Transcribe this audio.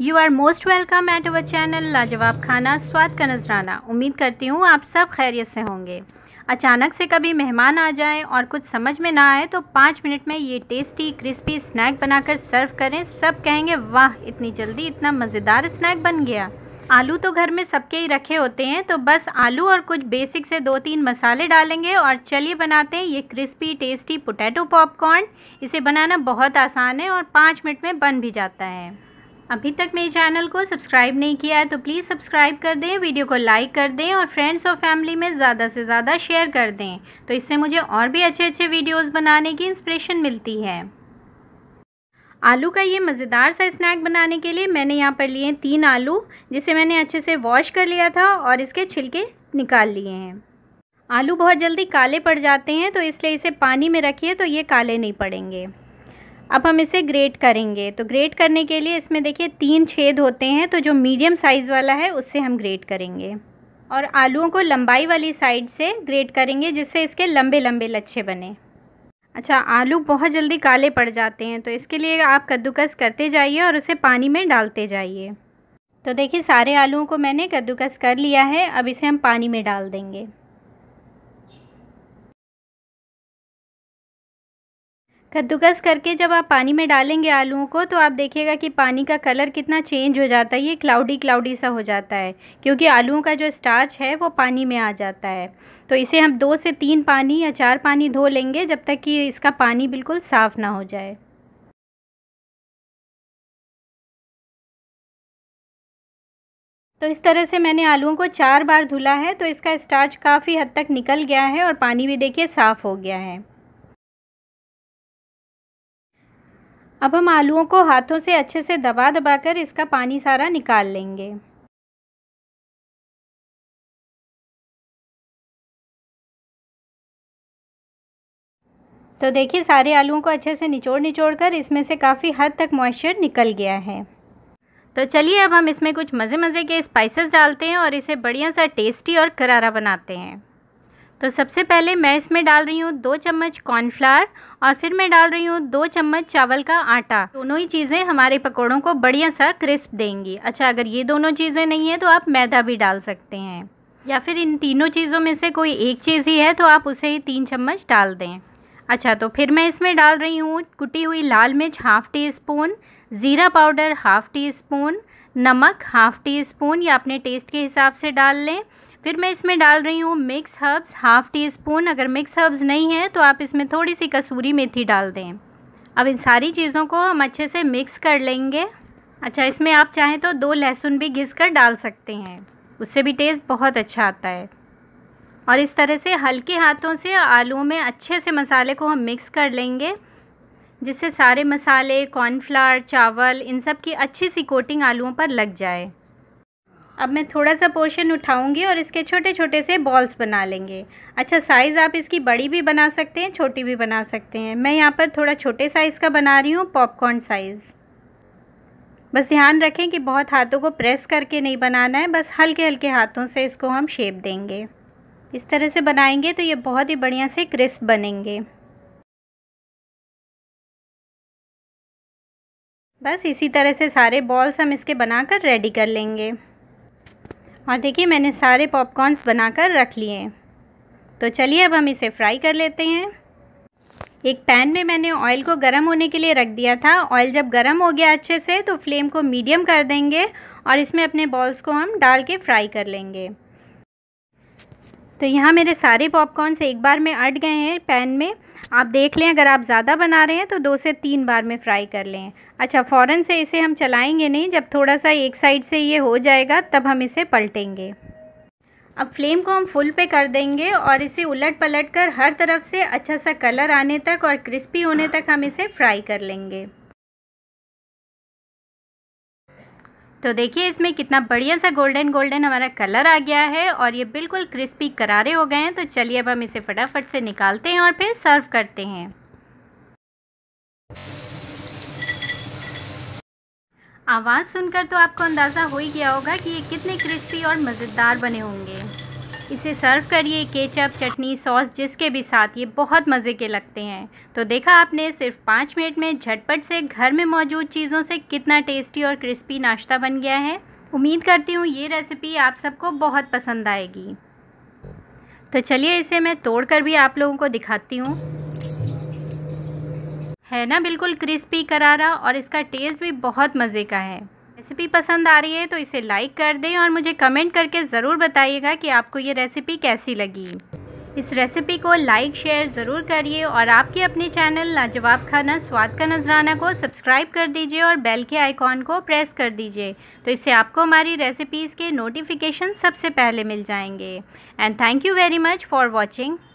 you are most welcome at our channel लाजवाब खाना स्वाद का नजराना उम्मीद करती हूँ आप सब खैरियत से होंगे अचानक से कभी मेहमान आ जाए और कुछ समझ में ना आए तो पाँच मिनट में ये टेस्टी क्रिस्पी स्नैक बनाकर सर्व करें सब कहेंगे वाह इतनी जल्दी इतना मज़ेदार स्नैक बन गया आलू तो घर में सबके ही रखे होते हैं तो बस आलू और कुछ बेसिक से दो तीन मसाले डालेंगे और चलिए बनाते हैं ये क्रिस्पी टेस्टी पोटैटो पॉपकॉर्न इसे बनाना बहुत आसान है और पाँच मिनट में बन भी जाता है अभी तक मेरे चैनल को सब्सक्राइब नहीं किया है तो प्लीज़ सब्सक्राइब कर दें वीडियो को लाइक कर दें और फ्रेंड्स और फैमिली में ज़्यादा से ज़्यादा शेयर कर दें तो इससे मुझे और भी अच्छे अच्छे वीडियोस बनाने की इंस्पिरेशन मिलती है आलू का ये मज़ेदार सा स्नैक बनाने के लिए मैंने यहाँ पर लिए तीन आलू जिसे मैंने अच्छे से वॉश कर लिया था और इसके छिलके निकाल लिए हैं आलू बहुत जल्दी काले पड़ जाते हैं तो इसलिए इसे पानी में रखिए तो ये काले नहीं पड़ेंगे अब हम इसे ग्रेट करेंगे तो ग्रेट करने के लिए इसमें देखिए तीन छेद होते हैं तो जो मीडियम साइज़ वाला है उससे हम ग्रेट करेंगे और आलूओं को लंबाई वाली साइड से ग्रेट करेंगे जिससे इसके लंबे लंबे लच्छे बने अच्छा आलू बहुत जल्दी काले पड़ जाते हैं तो इसके लिए आप कद्दूकस करते जाइए और उसे पानी में डालते जाइए तो देखिए सारे आलूओं को मैंने कद्दूकस कर लिया है अब इसे हम पानी में डाल देंगे कद्दूकस करके जब आप पानी में डालेंगे आलूओं को तो आप देखिएगा कि पानी का कलर कितना चेंज हो जाता है ये क्लाउडी क्लाउडी सा हो जाता है क्योंकि आलूओं का जो स्टार्च है वो पानी में आ जाता है तो इसे हम दो से तीन पानी या चार पानी धो लेंगे जब तक कि इसका पानी बिल्कुल साफ़ ना हो जाए तो इस तरह से मैंने आलूओं को चार बार धुला है तो इसका स्टार्च काफ़ी हद तक निकल गया है और पानी भी देखिए साफ़ हो गया है अब हम आलूओं को हाथों से अच्छे से दबा दबा कर इसका पानी सारा निकाल लेंगे तो देखिए सारे आलूओं को अच्छे से निचोड़ निचोड़ कर इसमें से काफ़ी हद तक मॉइस्चर निकल गया है तो चलिए अब हम इसमें कुछ मज़े मज़े के स्पाइसेस डालते हैं और इसे बढ़िया सा टेस्टी और करारा बनाते हैं तो सबसे पहले मैं इसमें डाल रही हूँ दो चम्मच कॉर्नफ्लावर और फिर मैं डाल रही हूँ दो चम्मच चावल का आटा दोनों ही चीज़ें हमारे पकौड़ों को बढ़िया सा क्रिस्प देंगी अच्छा अगर ये दोनों चीज़ें नहीं है तो आप मैदा भी डाल सकते हैं या फिर इन तीनों चीज़ों में से कोई एक चीज़ ही है तो आप उसे ही तीन चम्मच डाल दें अच्छा तो फिर मैं इसमें डाल रही हूँ कुटी हुई लाल मिर्च हाफ़ टी स्पून ज़ीरा पाउडर हाफ़ टी स्पून नमक हाफ़ टी स्पून या अपने टेस्ट के हिसाब से डाल लें फिर मैं इसमें डाल रही हूँ mix herbs half teaspoon अगर मिक्स हर्ब्स नहीं है तो आप इसमें थोड़ी सी कसूरी मेथी डाल दें अब इन सारी चीज़ों को हम अच्छे से मिक्स कर लेंगे अच्छा इसमें आप चाहें तो दो लहसुन भी घिस कर डाल सकते हैं उससे भी टेस्ट बहुत अच्छा आता है और इस तरह से हल्के हाथों से आलुओं में अच्छे से मसाले को हम मिक्स कर लेंगे जिससे सारे मसाले कॉर्नफ्लावर चावल इन सब की अच्छी सी कोटिंग आलुओं पर लग जाए अब मैं थोड़ा सा पोर्शन उठाऊंगी और इसके छोटे छोटे से बॉल्स बना लेंगे अच्छा साइज़ आप इसकी बड़ी भी बना सकते हैं छोटी भी बना सकते हैं मैं यहाँ पर थोड़ा छोटे साइज़ का बना रही हूँ पॉपकॉर्न साइज़ बस ध्यान रखें कि बहुत हाथों को प्रेस करके नहीं बनाना है बस हल्के हल्के हाथों से इसको हम शेप देंगे इस तरह से बनाएंगे तो ये बहुत ही बढ़िया से क्रिस्प बनेंगे बस इसी तरह से सारे बॉल्स हम इसके बनाकर रेडी कर लेंगे और हाँ, देखिए मैंने सारे बना बनाकर रख लिए तो चलिए अब हम इसे फ्राई कर लेते हैं एक पैन में मैंने ऑयल को गर्म होने के लिए रख दिया था ऑयल जब गर्म हो गया अच्छे से तो फ्लेम को मीडियम कर देंगे और इसमें अपने बॉल्स को हम डाल के फ्राई कर लेंगे तो यहाँ मेरे सारे पॉपकॉर्नस एक बार में अट गए हैं पैन में आप देख लें अगर आप ज़्यादा बना रहे हैं तो दो से तीन बार में फ्राई कर लें अच्छा फ़ौरन से इसे हम चलाएंगे नहीं जब थोड़ा सा एक साइड से ये हो जाएगा तब हम इसे पलटेंगे अब फ्लेम को हम फुल पे कर देंगे और इसे उलट पलट कर हर तरफ से अच्छा सा कलर आने तक और क्रिस्पी होने तक हम इसे फ्राई कर लेंगे तो देखिए इसमें कितना बढ़िया सा गोल्डन गोल्डन हमारा कलर आ गया है और ये बिल्कुल क्रिस्पी करारे हो गए हैं तो चलिए अब हम इसे फटाफट से निकालते हैं और फिर सर्व करते हैं आवाज़ सुनकर तो आपको अंदाज़ा हो ही गया होगा कि ये कितने क्रिस्पी और मज़ेदार बने होंगे इसे सर्व करिए केचप चटनी सॉस जिसके भी साथ ये बहुत मज़े के लगते हैं तो देखा आपने सिर्फ पाँच मिनट में झटपट से घर में मौजूद चीज़ों से कितना टेस्टी और क्रिस्पी नाश्ता बन गया है उम्मीद करती हूँ ये रेसिपी आप सबको बहुत पसंद आएगी तो चलिए इसे मैं तोड़ कर भी आप लोगों को दिखाती हूँ है ना बिल्कुल क्रिस्पी करारा और इसका टेस्ट भी बहुत मज़े का है रेसिपी पसंद आ रही है तो इसे लाइक कर दें और मुझे कमेंट करके ज़रूर बताइएगा कि आपको ये रेसिपी कैसी लगी इस रेसिपी को लाइक शेयर ज़रूर करिए और आपके अपने चैनल लाजवाब खाना स्वाद का नजराना को सब्सक्राइब कर दीजिए और बेल के आइकॉन को प्रेस कर दीजिए तो इससे आपको हमारी रेसिपीज़ के नोटिफिकेशन सबसे पहले मिल जाएंगे and thank you very much for watching